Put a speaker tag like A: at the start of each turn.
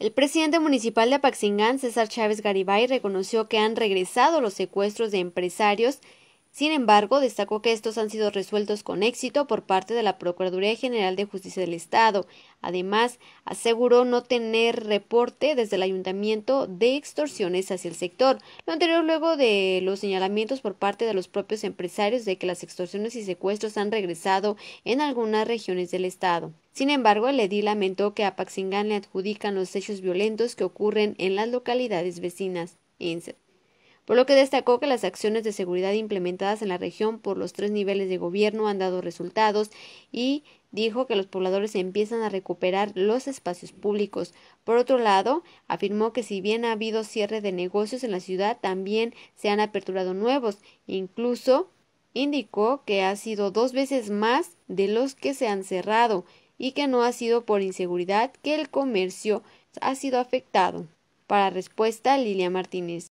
A: El presidente municipal de Apaxingán, César Chávez Garibay, reconoció que han regresado los secuestros de empresarios sin embargo, destacó que estos han sido resueltos con éxito por parte de la Procuraduría General de Justicia del Estado. Además, aseguró no tener reporte desde el ayuntamiento de extorsiones hacia el sector, lo anterior luego de los señalamientos por parte de los propios empresarios de que las extorsiones y secuestros han regresado en algunas regiones del Estado. Sin embargo, el edil lamentó que a Paxingán le adjudican los hechos violentos que ocurren en las localidades vecinas por lo que destacó que las acciones de seguridad implementadas en la región por los tres niveles de gobierno han dado resultados y dijo que los pobladores empiezan a recuperar los espacios públicos. Por otro lado, afirmó que si bien ha habido cierre de negocios en la ciudad, también se han aperturado nuevos, incluso indicó que ha sido dos veces más de los que se han cerrado y que no ha sido por inseguridad que el comercio ha sido afectado. Para respuesta, Lilia Martínez.